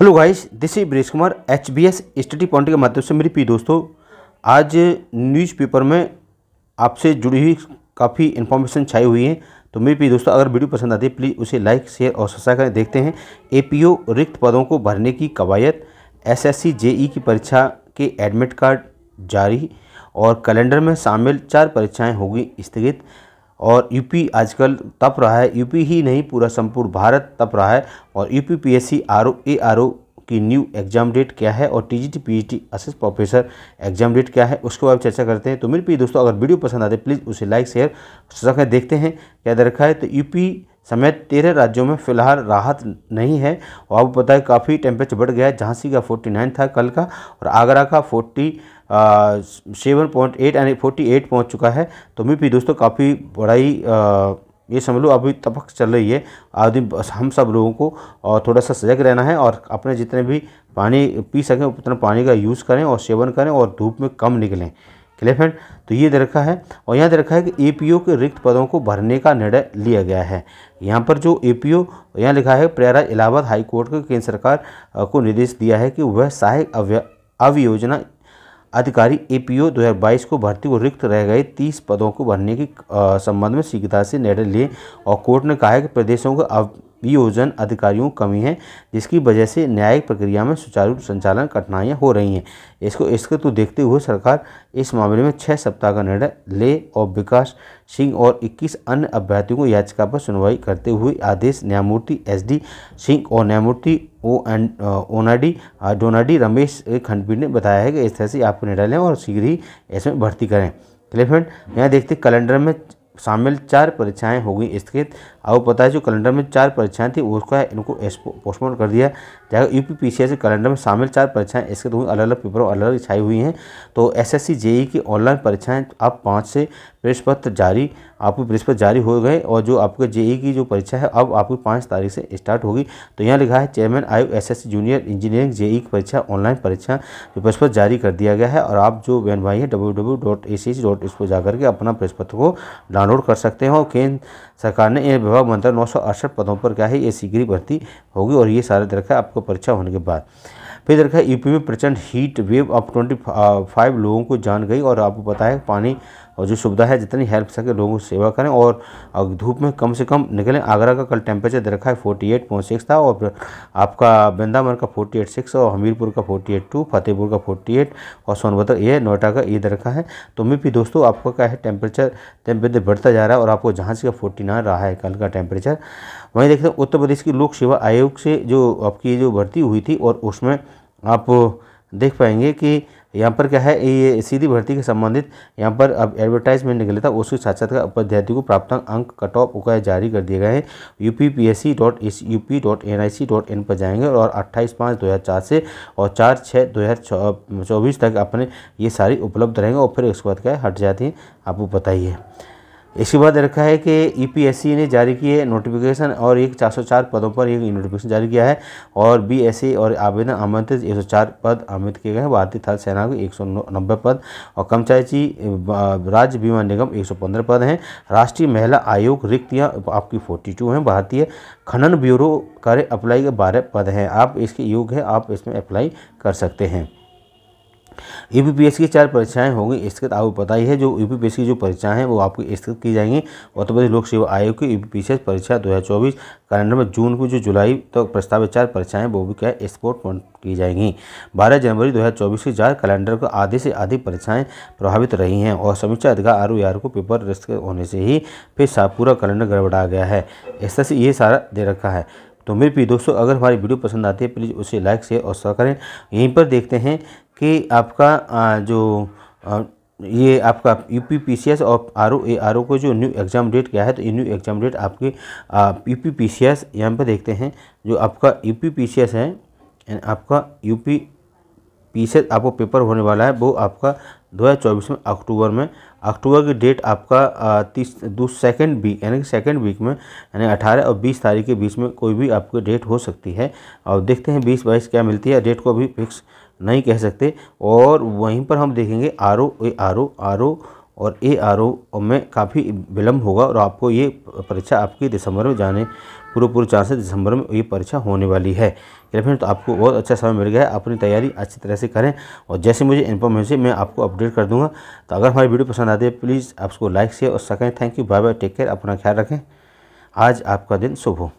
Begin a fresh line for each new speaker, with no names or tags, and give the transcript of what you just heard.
hello guys this is ब्रेश Kumar H B S study point के माध्यम से मेरी प्रिय दोस्तों आज न्यूज़पेपर में आपसे जुड़ी हुई काफ़ी इन्फॉर्मेशन छाई हुई है तो मेरी प्रिय दोस्तों अगर वीडियो पसंद आती है प्लीज़ उसे लाइक शेयर और सब्सक्राइब करें देखते हैं एपीओ रिक्त पदों को भरने की कवायद एसएससी जेई e की परीक्षा के एडमिट कार्ड जारी और कैलेंडर में शामिल चार परीक्षाएँ होगी स्थगित और यूपी आजकल तप रहा है यूपी ही नहीं पूरा संपूर्ण भारत तप रहा है और यूपी पीएससी आरओ एआरओ की न्यू एग्जाम डेट क्या है और टीजीटी पीजीटी असिस प्रोफेसर एग्जाम डेट क्या है उसके बारे में चर्चा करते हैं तो मेरे प्रिय दोस्तों अगर वीडियो पसंद आते प्लीज़ उसे लाइक शेयर सकें देखते हैं क्या दे रखा है तो यूपी समेत तेरह राज्यों में फिलहाल राहत नहीं है और आपको पता है काफ़ी टेम्परेचर बढ़ गया है झांसी का फोर्टी नाइन था कल का और आगरा का फोर्टी 40... सेवन पॉइंट एट यानी फोर्टी एट पहुँच चुका है तो मैं भी दोस्तों काफ़ी ही ये समझ लो अभी तपक चल रही है आदि हम सब लोगों को थोड़ा सा सजग रहना है और अपने जितने भी पानी पी सकें उतना पानी का यूज़ करें और सेवन करें और धूप में कम निकलें क्लियर फ्रेंड तो ये दे रखा है और यहाँ दे रखा है कि ए के रिक्त पदों को भरने का निर्णय लिया गया है यहाँ पर जो ए पी यहाँ लिखा है प्रयागराज इलाहाबाद हाईकोर्ट के केंद्र सरकार को निर्देश दिया है कि वह सहायक अव्य अवयोजना अधिकारी एपीओ 2022 को भर्ती को रिक्त रह गए 30 पदों को भरने के संबंध में शीघ्रता से निर्णय लिए और कोर्ट ने कहा है कि प्रदेशों को अब वियोजन अधिकारियों कमी है जिसकी वजह से न्यायिक प्रक्रिया में सुचारू संचालन कठिनाइयां हो रही हैं इसको इसको तो देखते हुए सरकार इस मामले में छः सप्ताह का निर्णय ले और विकास सिंह और 21 अन्य अभ्यर्थियों को याचिका पर सुनवाई करते हुए आदेश न्यायमूर्ति एस डी सिंह और न्यायमूर्ति ओ एंड ओनाडी डोनाडी रमेश खंडपीठ ने बताया है कि इस तरह से आपको निर्णय लें और शीघ्र ही इसमें भर्ती करें चलिए फ्रेंड यहाँ देखते कैलेंडर में शामिल चार परीक्षाएं होगी स्थगित आपको पता है जो कैलेंडर में चार परीक्षाएं थी उसका इनको पोस्टपोन कर दिया जाएगा यू पी से कैलेंडर में शामिल चार परीक्षाएं इसके दोनों अलग अलग पेपरों अलग अलग छाई हुई हैं तो एस एस e की ऑनलाइन परीक्षाएं अब पाँच से पत्र जारी आपको पत्र जारी हो गए और जो आपके जेई e की जो परीक्षा है अब आपकी पाँच तारीख से स्टार्ट होगी तो यहाँ लिखा है चेयरमैन आयु एस जूनियर इंजीनियरिंग जेई की परीक्षा ऑनलाइन परीक्षा जो पत्र जारी कर दिया गया है और आप जो बहन भाई हैं W W dot A C dot इस पर जाकर के अपना पत्र को डाउनलोड कर सकते हैं और केंद्र सरकार ने यह विभाग लगभग मतलब नौ पदों पर क्या है ये शीघ्र ही भर्ती होगी और ये सारे तरह का आपको परीक्षा होने के बाद फिर देखा यूपी में प्रचंड हीट वेव अब ट्वेंटी फाइव लोगों को जान गई और आपको पता है पानी और जो सुविधा है जितनी हेल्प सके लोगों की सेवा करें और धूप में कम से कम निकलें आगरा का कल टेम्परेचर दे रखा है फोर्टी एट पॉइंट सिक्स था और आपका वृंदावन का फोर्टी एट सिक्स और हमीरपुर का फोर्टी एट टू फतेहपुर का फोर्टी एट और सोनभद्र ये नोएडा का ये दे रखा है तो मैं भी दोस्तों आपका क्या है टेम्परेचर टेम्परेचर बढ़ता जा रहा है और आपको झांसी का फोर्टी नाइन रहा है कल का टेम्परेचर वहीं देखते हैं उत्तर प्रदेश की लोक सेवा आयोग से जो आपकी जो भर्ती हुई थी और उसमें आप देख पाएंगे कि यहाँ पर क्या है ये सीधी भर्ती के संबंधित यहाँ पर अब एडवर्टाइजमेंट निकले था उसके साथ साथ अभ्यर्थी को प्राप्त अंक कट ऑफ उपाय जारी कर दिए गए हैं U P P S C dot S U P dot N I C dot in पर जाएंगे और अट्ठाईस पाँच दो हज़ार चार से और चार छः दो हज़ार चौबीस तक अपने ये सारी उपलब्ध रहेंगे और फिर उसके बाद क्या हट जाती हैं आपको बताइए है इसके बाद रखा है कि ईपीएससी e ने जारी किए नोटिफिकेशन और एक चार पदों पर एक नोटिफिकेशन जारी किया है और बीएससी और आवेदन आमंत्रित एक पद आमंत्रित किए गए हैं भारतीय थल सेना के एक पद और कर्मचारी राज्य बीमा निगम 115 पद हैं राष्ट्रीय महिला आयोग रिक्तियाँ आपकी 42 हैं भारतीय खनन ब्यूरो कार्य अप्लाई के बारह पद हैं आप इसके योग है आप इसमें अप्लाई कर सकते हैं यूपीपीएससी की चार परीक्षाएं होंगी इसके आपको पता ही है जो यूपीपीएससी की जो परीक्षाएं हैं वो आपकी स्थित की जाएंगी उत्तर प्रदेश लोक सेवा आयोग की यूपीपीएससी परीक्षा 2024 कैलेंडर में जून को जो जुलाई तक तो प्रस्तावित चार परीक्षाएं वो भी क्या स्पोर्ट की जाएंगी बारह जनवरी 2024 के चार कैलेंडर को आधे से आधी परीक्षाएं प्रभावित रही हैं और समीक्षा अधिकार आर आर को पेपर रिस्क होने से ही फिर पूरा कैलेंडर गड़बड़ा गया है इस तरह से ये सारा दे रखा है तो मेरे प्रिय दोस्तों अगर हमारी वीडियो पसंद आती है प्लीज़ उसे लाइक शेयर और सब करें यहीं पर देखते हैं कि आपका जो ये आपका U P P C S और R O A R O को जो न्यू एग्ज़ाम डेट क्या है तो ये न्यू एग्ज़ाम डेट आपके U P P C S यहाँ पर देखते हैं जो आपका U P P C S है आपका U P P C S आपको पेपर होने वाला है वो आपका दो हज़ार चौबीस में अक्टूबर में अक्टूबर की डेट आपका तीस दो सेकेंड वीक यानी कि सेकेंड वीक में यानी अठारह और बीस तारीख के बीच में कोई भी आपकी डेट हो सकती है और देखते हैं बीस बाईस क्या मिलती है डेट को भी फिक्स नहीं कह सकते और वहीं पर हम देखेंगे R O A R O R O और ए आर ओ में काफ़ी विलम्ब होगा और आपको ये परीक्षा आपकी दिसंबर में जाने पूर्व पूर्व चांसेस दिसंबर में ये परीक्षा होने वाली है फ्रेंड तो आपको बहुत अच्छा समय मिल गया है अपनी तैयारी अच्छी तरह से करें और जैसे मुझे इन्फॉर्मेशन मैं आपको अपडेट कर दूंगा तो अगर हमारी वीडियो पसंद आती है प्लीज़ आप उसको लाइक शेयर और सकें thank you bye bye take care अपना ख्याल रखें आज आपका दिन शुभ हो